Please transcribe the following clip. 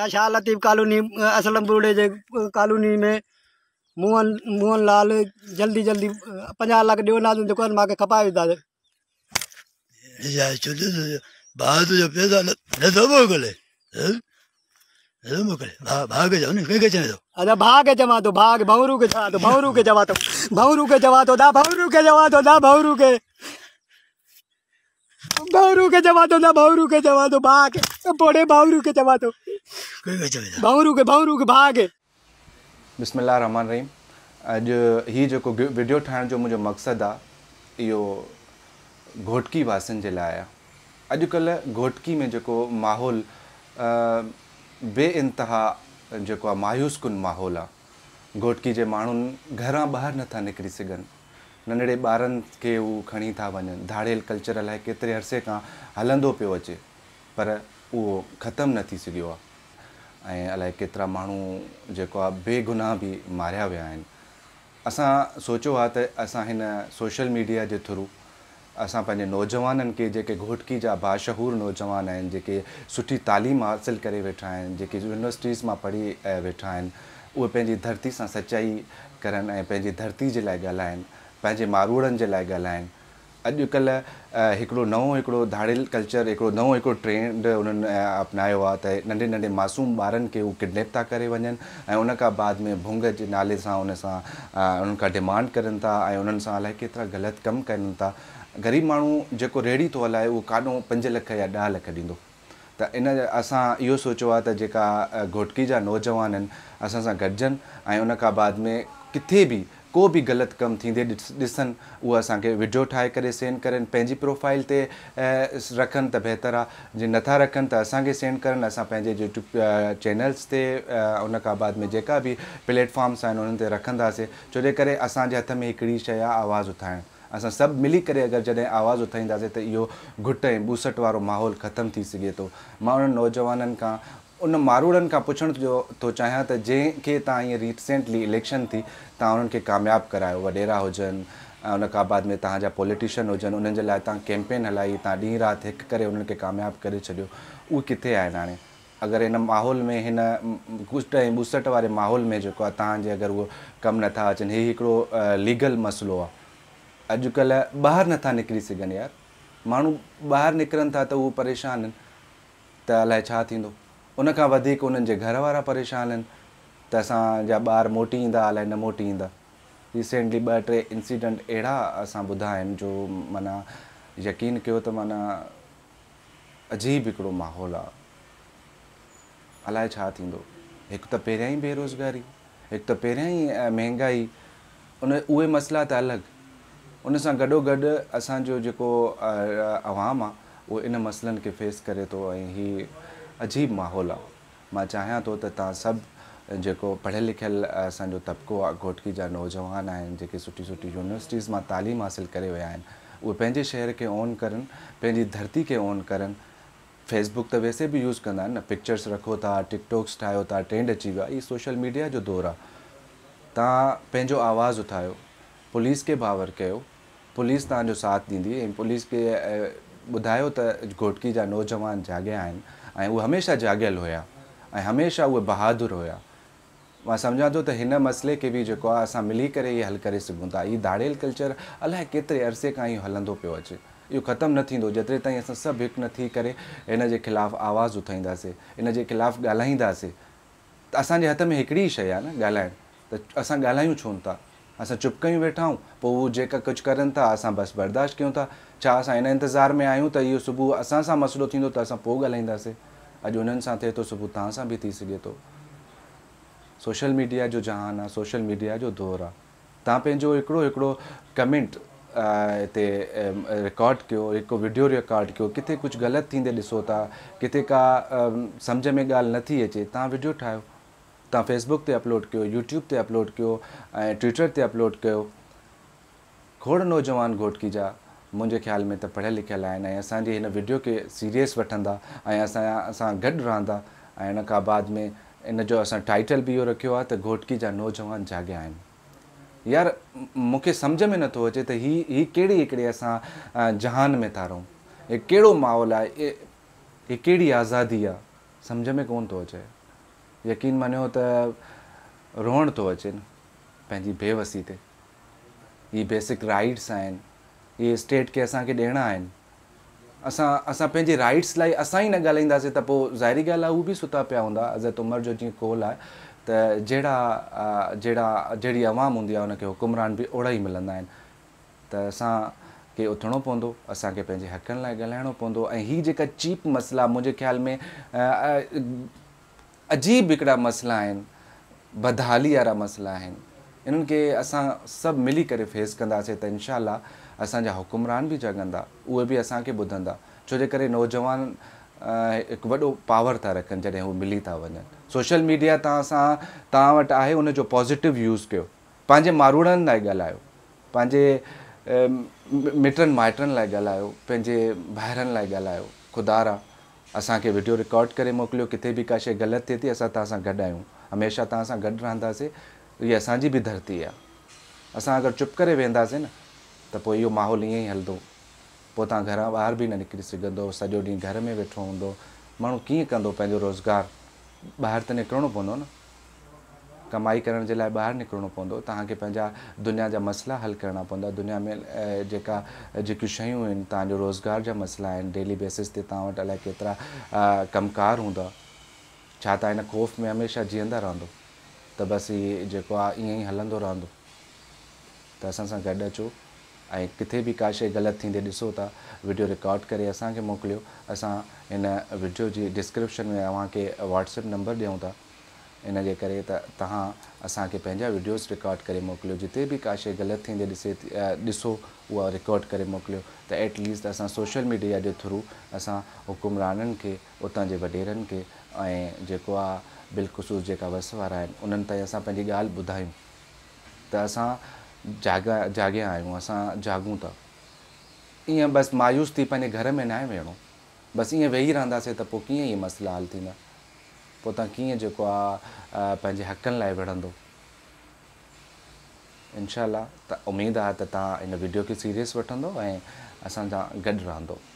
Shah Latif colony Aslam बूढ़े colony में मोहन मोहन लाल जल्दी जल्दी पंजाह लाख ॾियो तो न दुकान मूंखे खपाए था भाउ तुंहिंजो पैसा नथो मोकिले तो मोकिले भाउ खे भाग न कंहिंखे चवे के अदा तो, भाउ दा दा दा भावरू रहमान रहीम अज हीउ वीडियो ठाण जो मुझे मकसद आ यो घोटकी वासन के लिए आहे घोटकी में जो माहौल बे इंतहा जो मायूस कुन माहौल आ घोटकी के माण्हुनि घर बहर ना निकरी सघनि नंढड़े बार खे हू खणी था वन धाड़ेल कल्चर है केतरे अरसे का हलंदो पे अचे पर वो खत्म न थी सको ऐं अलाए केतिरा माण्हू जेको आहे बेगुनाह बि मारिया विया आहिनि असां सोचियो आहे त असां हिन सोशल मीडिया जे थ्रू असां पंहिंजे नौजवाननि खे जेके घोटकी जा बाशहूर नौजवान आहिनि जेके सुठी तालीम हासिलु करे वेठा आहिनि जेके यूनिवर्सिटीस मां पढ़ी वेठा आहिनि उहे पंहिंजी धरती सां सचाई करनि ऐं पंहिंजी धरती जे लाइ ॻाल्हाइनि पंहिंजे मारूड़नि जे लाइ ॻाल्हाइनि अॼुकल्ह हिकिड़ो नओं हिकिड़ो धारेल कल्चर हिकिड़ो नओं हिकिड़ो ट्रैंड उन्हनि अपनायो आहे त नंढे नंढे मासूम ॿारनि खे उहे किडनैप था करे वञनि ऐं उनखां बाद में भुंग जे नाले सां उनसां उन्हनि खां डिमांड कनि था ऐं उन्हनि सां अलाए केतिरा ग़लति कमु कनि था ग़रीब माण्हू जेको रेड़ी थो हलाए उहो काॾो पंज लख या ॾह लख ॾींदो त इन असां इहो सोचियो आहे त जेका घोटकी जा नौजवान आहिनि असां सां ऐं उनखां बाद में किथे बि को बि ग़लति कमु थींदे ॾिस ॾिसनि उहा असांखे विडियो ठाहे करे सेंड करनि पंहिंजी प्रोफाइल ते रखनि त बहितरु आहे जे नथा रखनि त असांखे सेंड करनि असां पंहिंजे यूट्यूब चैनल्स ते उन खां बाद में जेका बि प्लेटफॉर्म्स आहिनि उन्हनि ते रखंदासीं छो जे करे असांजे हथ में हिकिड़ी शइ आहे आवाज़ु उथाइणु असां सभु मिली करे अगरि जॾहिं आवाज़ु उथाईंदासीं त इहो घुट ऐं बूसट वारो माहौल ख़तमु थी सघे थो मां उन्हनि नौजवाननि खां उन मारूड़न का पुछण जो थो तो चाहियां त जंहिंखे तव्हां रिसेंटली इलेक्शन थी तव्हां कामयाब खे वडेरा होजन उन बाद में तव्हांजा पॉलिटिशन होजन उन कैंपेन हलई तव्हां रात एक कर कामयाब कर छो उ किथे आहिनि हाँ अगर इन माहौल में इन गुस्ट ऐं ॿुसट वारे माहौल में जो तेज अगर वो कम ना अचन ये एक लीगल मसलो आ अजक बहर ना निकिरी सन यार मू बन था तो वो परेशान आहिनि त अलाए उन खां वधीक उन्हनि जे घर वारा परेशान आहिनि त असांजा ॿार मोटी ईंदा अलाए न मोटी ईंदा रीसेंटली ॿ टे इंसीडेंट अहिड़ा असां ॿुधा आहिनि जो माना यकीन कयो त माना अजीब हिकिड़ो माहौल आहे अलाए छा थींदो हिकु त पहिरियां ई बेरोज़गारी हिकु त पहिरियां ई महांगाई उन उहे मसला त अलॻि उन सां गॾो गॾु असांजो जेको अवाम आहे उहो इन मसलनि खे फेस करे थो ऐं इहा अजीब माहौल आहे मां चाहियां थो जो तो तव्हां सभु जेको पढ़ियल लिखियल असांजो तबिको आहे घोटकी जा नौजवान आहिनि जेके सुठी सुठी यूनिवर्सिटीज़ मां तालीम हासिल कर विया आहिनि उहे पंहिंजे शहर खे ओन करनि पंहिंजी धरती के ओन करनि फेसबुक तो वैसे भी यूज़ कंदा पिक्चर्स रखो था टिकटॉक्स ठाहियो था ट्रेंड अची वियो सोशल मीडिया जो दौर आहे आवाज़ उठा पुलिस के भावर कर पुलिस तुम साथ ॾींदी ऐं पुलिस खे ॿुधायो त घोटकी जा नौजवान जाॻिया आहिनि ऐं उहे हमेशह जाॻियल हुया ऐं हमेशह उहे बहादुर हुया मां सम्झां थो त हिन मसइले खे बि जेको आहे असां मिली करे इहे हल करे सघूं था हीउ धारियल कल्चर अलाए केतिरे अरसे खां इहो हलंदो पियो अचे इहो ख़तमु न थींदो जेतिरे ताईं असां सभु हिकु न थी करे हिन जे ख़िलाफ़ु आवाज़ु उथाईंदासीं इन जे ख़िलाफ़ु ॻाल्हाईंदासीं त असांजे हथ में हिकिड़ी शइ आहे न ॻाल्हाइणु त असां ॻाल्हायूं छो न था असां चुपकायूं वेठा आहियूं पोइ उहे जेका कुझु करनि था असां बसि बर्दाश्त कयूं था छा असां हिन इंतज़ार में आहियूं त इहो सुबुह असां सां मसलो थींदो त असां पोइ ॻाल्हाईंदासीं अॼु उन्हनि सां थिए थो सुबुह तव्हां सां बि थी सघे थो सोशल मीडिया जो जहान आहे सोशल मीडिया जो दौरु आहे तव्हां पंहिंजो हिकिड़ो हिकिड़ो कमेंट हिते रिकॉड कयो हिकु वीडियो रिकॉड कयो किथे कुझु ग़लति थींदे ॾिसो था किथे का सम्झ में ॻाल्हि नथी अचे तव्हां वीडियो तव्हां फेसबुक ते अपलोड कयो यूट्यूब ते अपलोड कयो ऐं ट्विटर ते अपलोड कयो घोड़ नौजवान घोटकी जा मुंहिंजे ख़्याल में त पढ़ियल लिखियल आहिनि ऐं असांजे हिन वीडियो खे सीरियस वठंदा ऐं असां सां गॾु रहंदा ऐं इन खां बाद में इन जो असां टाइटल बि इहो रखियो आहे त घोटकी जा नौजवान जाॻिया आहिनि यार मूंखे सम्झ में नथो अचे त ही ही कहिड़ी हिकिड़े असां जहान में था रहूं ऐं कहिड़ो माहौल आहे हीअ कहिड़ी आज़ादी आहे सम्झ में कोन्ह थो अचे यकीन मञियो त रोअण थो अचे पंहिंजी बेवसी ते हीअ बेसिक राइट्स आहिनि ये स्टेट खे असांखे ॾियणा आहिनि असां असां पंहिंजे राइट्स लाइ असां ई न ॻाल्हाईंदासीं त पोइ ज़ाहिरी ॻाल्हि आहे उहा बि सुता पिया हूंदा अज़त उमर जो जीअं कोल आहे त जहिड़ा जहिड़ा जहिड़ी आवाम हूंदी आहे हुन हुकुमरान बि ओड़ा ई मिलंदा आहिनि त असांखे उथणो पवंदो असांखे पंहिंजे हक़नि लाइ ॻाल्हाइणो पवंदो ऐं हीअ जेका चीप मसला मुंहिंजे ख़्याल में अजीब हिकिड़ा मसइला आहिनि बदहाली वारा मसइला आहिनि इन्हनि खे असां सभु मिली करे फेस कंदासीं त इनशाह असांजा हुकुमरान बि जॻंदा उहे बि असांखे ॿुधंदा छो जे करे नौजवान हिकु वॾो पावर था रखनि जॾहिं हू मिली था वञनि सोशल मीडिया तव्हां सां तव्हां वटि आहे उनजो पॉज़िटिव यूज़ कयो पंहिंजे मारूड़नि लाइ ॻाल्हायो पंहिंजे मिटनि माइटनि लाइ ॻाल्हायो पंहिंजे भाइरनि लाइ ॻाल्हायो खुदा आहे असांखे वीडियो रिकॉर्ड करे मोकिलियो किथे बि का शइ ग़लति थिए थी असां तव्हां सां गॾु आहियूं हमेशह तव्हां सां गॾु रहंदासीं इहा असांजी बि धरती आहे असां अगरि चुप करे वेंदासीं न त पोइ इहो माहौल ईअं ई हलंदो पोइ तव्हां घरां ॿाहिरि बि न निकिरी सघंदो सॼो ॾींहुं घर में वेठो हूंदो माण्हू कीअं कंदो पंहिंजो रोज़गारु ॿाहिरि त निकिरणो पवंदो न कमाई करण जे लाइ ॿाहिरि निकिरणो पवंदो तव्हांखे पंहिंजा दुनिया जा मसइला हल करणा पवंदा दुनिया में जेका जेकियूं शयूं आहिनि तव्हांजो रोज़गार जा मसइला आहिनि डेली बेसिस ते तव्हां वटि अलाए केतिरा कमकार हूंदा छा तव्हां हिन खौफ़ में हमेशह जीअंदा रहंदो त बसि हीअ जेको आहे ईअं ई हलंदो रहंदो त असां सां गॾु अचो ऐं किथे बि का शइ ग़लति थींदे ॾिसो था वीडियो रिकॉड करे असांखे मोकिलियो असां हिन वीडियो जी डिस्क्रिप्शन में तव्हांखे वॉट्सप नंबर ॾियूं था इन जे करे त तव्हां असांखे पंहिंजा वीडियोस रिकॉड करे मोकिलियो जिते बि का शइ ग़लति थींदी ॾिसे ॾिसो उहा रिकॉड करे मोकिलियो त एटलीस्ट असां सोशल मीडिया जे थ्रू असां हुकुमराननि खे उतां जे वॾेरनि खे ऐं जेको आहे बिलखसूस जेका वस वारा आहिनि उन्हनि ताईं असां पंहिंजी ॻाल्हि ॿुधायूं त असां जाॻा जाॻिया आहियूं असां जाॻूं था ईअं बसि मायूस थी पंहिंजे घर में न आहे वेहणो बसि ईअं वेही रहंदासीं त पोइ कीअं इहे मसइला हल थींदा पोइ तव्हां कीअं जेको आहे पंहिंजे हक़नि लाइ विढ़ंदो इनशा त उमेदु आहे त तव्हां इन वीडियो खे सीरियस वठंदो ऐं असां सां गॾु रहंदो